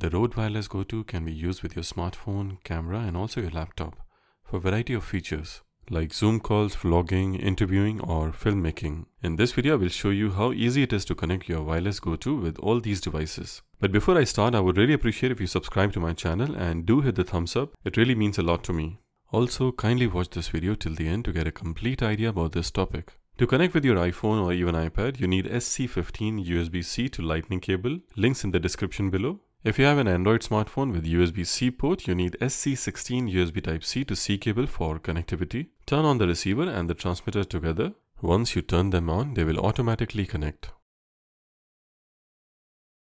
The Rode Wireless Go2 can be used with your smartphone, camera and also your laptop for a variety of features like Zoom calls, vlogging, interviewing or filmmaking. In this video, I will show you how easy it is to connect your wireless Go2 with all these devices. But before I start, I would really appreciate if you subscribe to my channel and do hit the thumbs up. It really means a lot to me. Also, kindly watch this video till the end to get a complete idea about this topic. To connect with your iPhone or even iPad, you need SC15 USB-C to lightning cable, links in the description below, if you have an Android smartphone with USB-C port, you need SC16 USB Type-C to C cable for connectivity. Turn on the receiver and the transmitter together. Once you turn them on, they will automatically connect.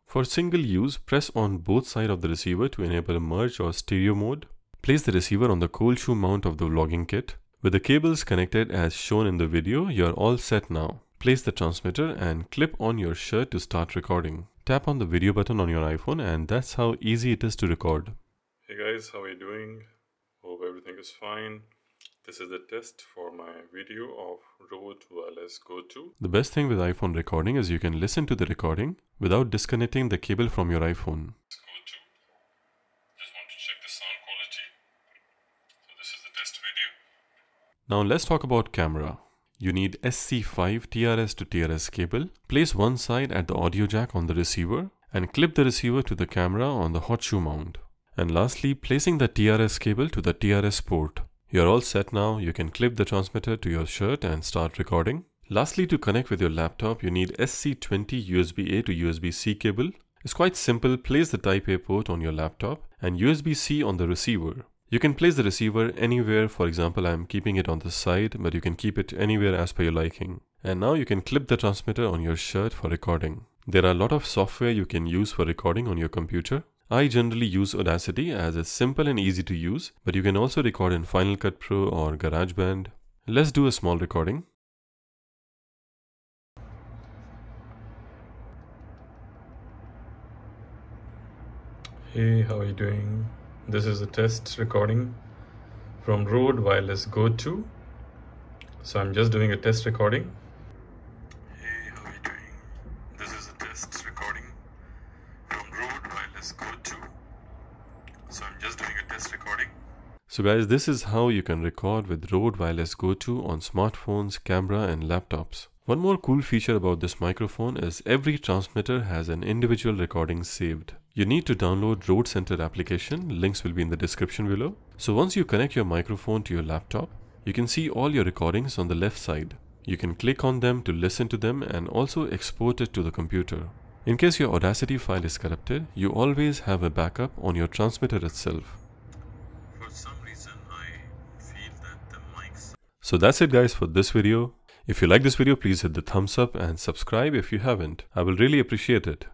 For single use, press on both sides of the receiver to enable merge or stereo mode. Place the receiver on the cold shoe mount of the vlogging kit. With the cables connected as shown in the video, you're all set now. Place the transmitter and clip on your shirt to start recording. Tap on the video button on your iPhone and that's how easy it is to record. Hey guys, how are you doing? Hope everything is fine. This is the test for my video of road Wireless Go 2. The best thing with iPhone recording is you can listen to the recording without disconnecting the cable from your iPhone. Go 2. Just want to check the sound quality. So this is the test video. Now let's talk about camera. You need SC5 TRS to TRS cable. Place one side at the audio jack on the receiver and clip the receiver to the camera on the hot shoe mount. And lastly, placing the TRS cable to the TRS port. You're all set now, you can clip the transmitter to your shirt and start recording. Lastly, to connect with your laptop, you need SC20 USB-A to USB-C cable. It's quite simple, place the Type-A port on your laptop and USB-C on the receiver. You can place the receiver anywhere, for example I'm keeping it on the side, but you can keep it anywhere as per your liking. And now you can clip the transmitter on your shirt for recording. There are a lot of software you can use for recording on your computer. I generally use Audacity as it's simple and easy to use, but you can also record in Final Cut Pro or GarageBand. Let's do a small recording. Hey, how are you doing? This is a test recording from Rode Wireless Go 2. So I'm just doing a test recording. Hey, how are you doing? This is a test recording from Rode Wireless Go 2. So I'm just doing a test recording. So guys, this is how you can record with Rode Wireless Go 2 on smartphones, camera and laptops. One more cool feature about this microphone is every transmitter has an individual recording saved. You need to download Road Center application, links will be in the description below. So once you connect your microphone to your laptop, you can see all your recordings on the left side. You can click on them to listen to them and also export it to the computer. In case your Audacity file is corrupted, you always have a backup on your transmitter itself. Reason, that so that's it guys for this video. If you like this video, please hit the thumbs up and subscribe if you haven't. I will really appreciate it.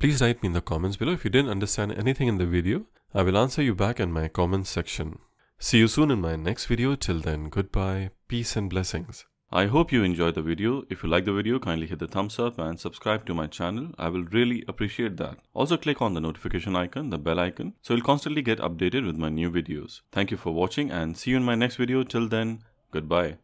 Please write me in the comments below if you didn't understand anything in the video. I will answer you back in my comments section. See you soon in my next video. Till then, goodbye, peace and blessings. I hope you enjoyed the video. If you like the video, kindly hit the thumbs up and subscribe to my channel. I will really appreciate that. Also click on the notification icon, the bell icon, so you'll constantly get updated with my new videos. Thank you for watching and see you in my next video. Till then, goodbye.